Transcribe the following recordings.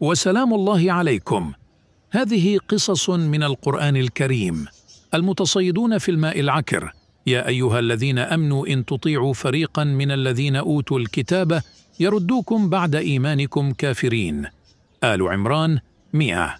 وسلام الله عليكم هذه قصص من القرآن الكريم المتصيدون في الماء العكر يا أيها الذين أمنوا إن تطيعوا فريقا من الذين أوتوا الكتاب يردوكم بعد إيمانكم كافرين آل عمران مئة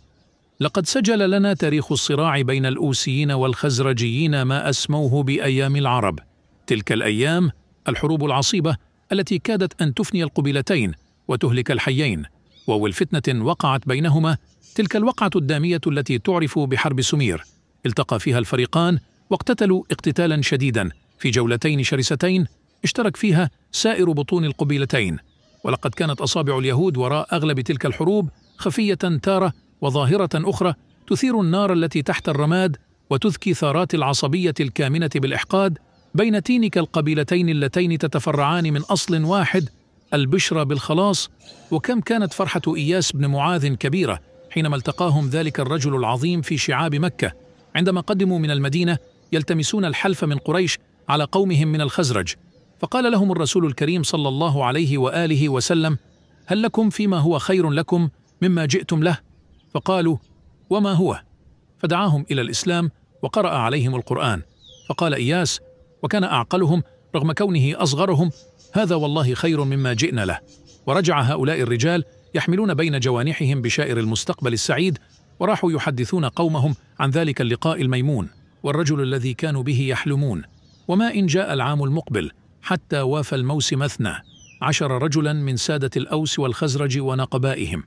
لقد سجل لنا تاريخ الصراع بين الأوسيين والخزرجيين ما أسموه بأيام العرب تلك الأيام الحروب العصيبة التي كادت أن تفني القبيلتين وتهلك الحيين وأول فتنة وقعت بينهما تلك الوقعة الدامية التي تعرف بحرب سمير التقى فيها الفريقان واقتتلوا اقتتالا شديدا في جولتين شرستين اشترك فيها سائر بطون القبيلتين ولقد كانت أصابع اليهود وراء أغلب تلك الحروب خفية تارة وظاهرة أخرى تثير النار التي تحت الرماد وتذكي ثارات العصبية الكامنة بالإحقاد بين تينك القبيلتين اللتين تتفرعان من أصل واحد البشرى بالخلاص وكم كانت فرحة إياس بن معاذ كبيرة حينما التقاهم ذلك الرجل العظيم في شعاب مكة عندما قدموا من المدينة يلتمسون الحلف من قريش على قومهم من الخزرج فقال لهم الرسول الكريم صلى الله عليه وآله وسلم هل لكم فيما هو خير لكم مما جئتم له فقالوا وما هو فدعاهم إلى الإسلام وقرأ عليهم القرآن فقال إياس وكان أعقلهم رغم كونه أصغرهم هذا والله خير مما جئنا له ورجع هؤلاء الرجال يحملون بين جوانحهم بشائر المستقبل السعيد وراحوا يحدثون قومهم عن ذلك اللقاء الميمون والرجل الذي كانوا به يحلمون وما إن جاء العام المقبل حتى وافى الموسم اثنى عشر رجلا من سادة الأوس والخزرج ونقبائهم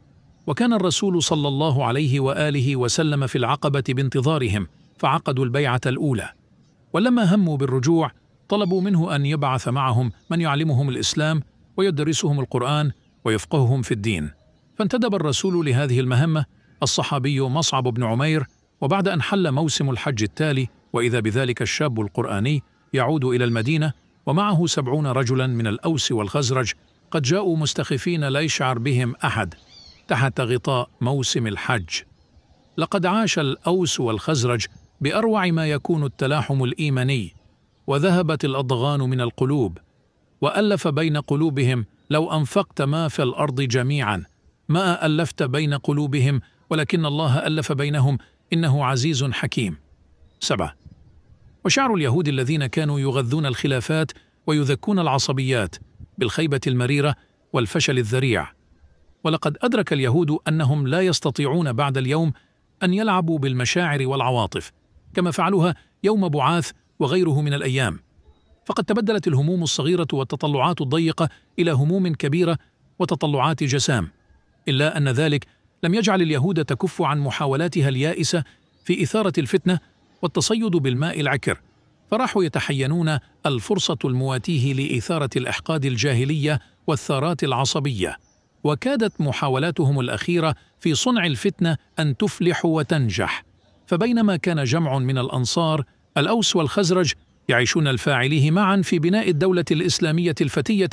وكان الرسول صلى الله عليه وآله وسلم في العقبة بانتظارهم فعقدوا البيعة الأولى ولما هموا بالرجوع طلبوا منه أن يبعث معهم من يعلمهم الإسلام ويدرسهم القرآن ويفقههم في الدين فانتدب الرسول لهذه المهمة الصحابي مصعب بن عمير وبعد أن حل موسم الحج التالي وإذا بذلك الشاب القرآني يعود إلى المدينة ومعه سبعون رجلا من الأوس والخزرج قد جاءوا مستخفين لا يشعر بهم أحد تحت غطاء موسم الحج لقد عاش الأوس والخزرج بأروع ما يكون التلاحم الإيماني وذهبت الأضغان من القلوب وألف بين قلوبهم لو أنفقت ما في الأرض جميعا ما ألفت بين قلوبهم ولكن الله ألف بينهم إنه عزيز حكيم سبعة وشعر اليهود الذين كانوا يغذون الخلافات ويذكون العصبيات بالخيبة المريرة والفشل الذريع ولقد أدرك اليهود أنهم لا يستطيعون بعد اليوم أن يلعبوا بالمشاعر والعواطف كما فعلوها يوم بعاث وغيره من الأيام فقد تبدلت الهموم الصغيرة والتطلعات الضيقة إلى هموم كبيرة وتطلعات جسام إلا أن ذلك لم يجعل اليهود تكف عن محاولاتها اليائسة في إثارة الفتنة والتصيد بالماء العكر فراحوا يتحينون الفرصة المواتيه لإثارة الإحقاد الجاهلية والثارات العصبية وكادت محاولاتهم الأخيرة في صنع الفتنة أن تفلح وتنجح فبينما كان جمع من الأنصار الأوس والخزرج يعيشون الفاعليه معا في بناء الدولة الإسلامية الفتية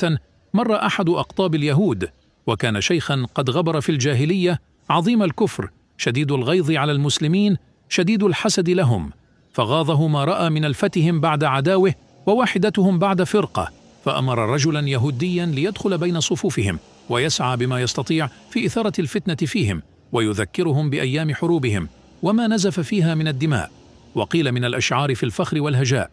مر أحد أقطاب اليهود وكان شيخا قد غبر في الجاهلية عظيم الكفر شديد الغيظ على المسلمين شديد الحسد لهم فغاضه ما رأى من الفتهم بعد عداوه وواحدتهم بعد فرقة فأمر رجلا يهوديا ليدخل بين صفوفهم ويسعى بما يستطيع في إثارة الفتنة فيهم ويذكرهم بأيام حروبهم وما نزف فيها من الدماء وقيل من الأشعار في الفخر والهجاء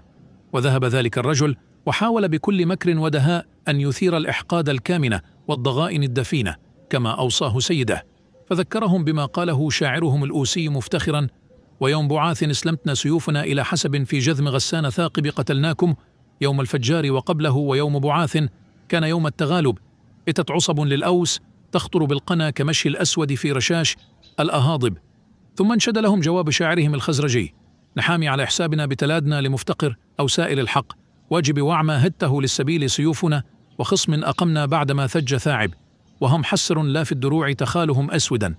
وذهب ذلك الرجل وحاول بكل مكر ودهاء أن يثير الإحقاد الكامنة والضغائن الدفينة كما أوصاه سيده فذكرهم بما قاله شاعرهم الأوسي مفتخرا ويوم بعاث اسلمتنا سيوفنا إلى حسب في جذم غسان ثاقب قتلناكم يوم الفجار وقبله ويوم بعاث كان يوم التغالب اتت عصب للأوس تخطر بالقنا كمشي الأسود في رشاش الأهاضب ثم انشد لهم جواب شاعرهم الخزرجي نحامي على حسابنا بتلادنا لمفتقر أو سائل الحق واجب وعمى هته للسبيل سيوفنا وخصم أقمنا بعدما ثج ثاعب وهم حسر لا في الدروع تخالهم أسودا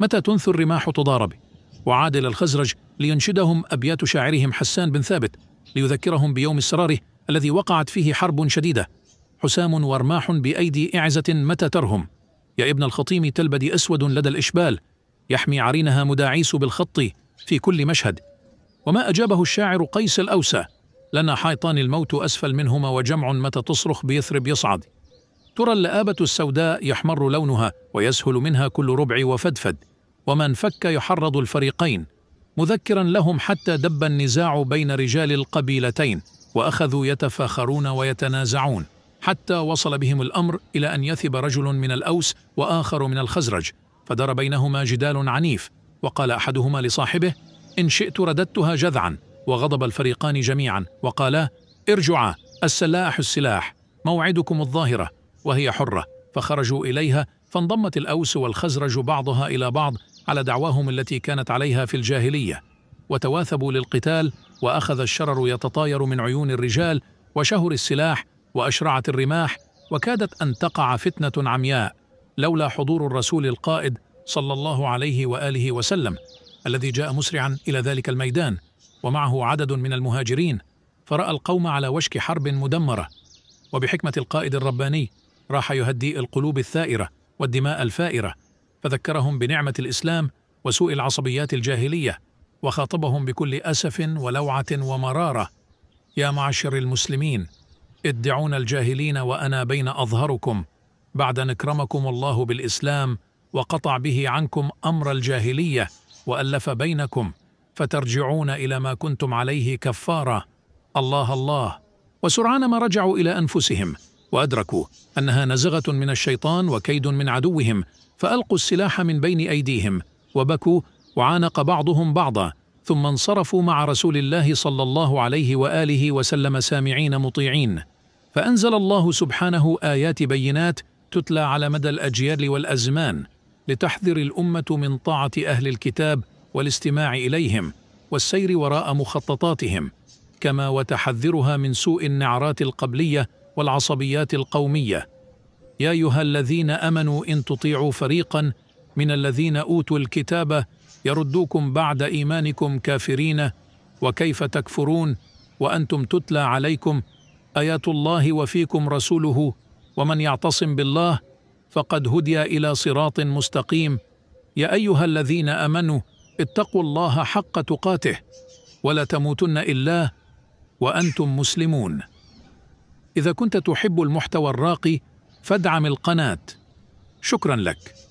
متى تنث الرماح تضارب وعادل الخزرج لينشدهم أبيات شاعرهم حسان بن ثابت ليذكرهم بيوم السراره الذي وقعت فيه حرب شديدة حسام ورماح بأيدي إعزة متى ترهم يا ابن الخطيم تلبد أسود لدى الإشبال يحمي عرينها مداعيس بالخط في كل مشهد وما أجابه الشاعر قيس الأوسى لنا حيطان الموت أسفل منهما وجمع متى تصرخ بيثرب يصعد ترى اللآبة السوداء يحمر لونها ويسهل منها كل ربع وفدفد ومن فك يحرض الفريقين مذكرا لهم حتى دب النزاع بين رجال القبيلتين وأخذوا يتفاخرون ويتنازعون حتى وصل بهم الأمر إلى أن يثب رجل من الأوس وآخر من الخزرج فدار بينهما جدال عنيف وقال أحدهما لصاحبه إن شئت رددتها جذعا وغضب الفريقان جميعا وقالا ارجعا السلاح السلاح موعدكم الظاهرة وهي حرة فخرجوا إليها فانضمت الأوس والخزرج بعضها إلى بعض على دعواهم التي كانت عليها في الجاهلية وتواثبوا للقتال وأخذ الشرر يتطاير من عيون الرجال وشهر السلاح وأشرعت الرماح وكادت أن تقع فتنة عمياء لولا حضور الرسول القائد صلى الله عليه وآله وسلم الذي جاء مسرعا إلى ذلك الميدان ومعه عدد من المهاجرين فرأى القوم على وشك حرب مدمرة وبحكمة القائد الرباني راح يهدي القلوب الثائرة والدماء الفائرة فذكرهم بنعمة الإسلام وسوء العصبيات الجاهلية وخاطبهم بكل أسف ولوعة ومرارة يا معشر المسلمين ادعون الجاهلين وأنا بين أظهركم بعد نكرمكم الله بالإسلام وقطع به عنكم أمر الجاهلية وألف بينكم فترجعون إلى ما كنتم عليه كفارة الله الله وسرعان ما رجعوا إلى أنفسهم وأدركوا أنها نزغة من الشيطان وكيد من عدوهم فألقوا السلاح من بين أيديهم وبكوا وعانق بعضهم بعضا ثم انصرفوا مع رسول الله صلى الله عليه وآله وسلم سامعين مطيعين فأنزل الله سبحانه آيات بينات تتلى على مدى الأجيال والأزمان لتحذر الأمة من طاعة أهل الكتاب والاستماع إليهم والسير وراء مخططاتهم كما وتحذرها من سوء النعرات القبلية والعصبيات القومية يا أيها الذين أمنوا إن تطيعوا فريقا من الذين أوتوا الكتاب يردوكم بعد إيمانكم كافرين وكيف تكفرون وأنتم تتلى عليكم آيات الله وفيكم رسوله ومن يعتصم بالله فقد هدي إلى صراط مستقيم يا أيها الذين أمنوا اتقوا الله حق تقاته ولا تموتن إلا وأنتم مسلمون إذا كنت تحب المحتوى الراقي فادعم القناة شكرا لك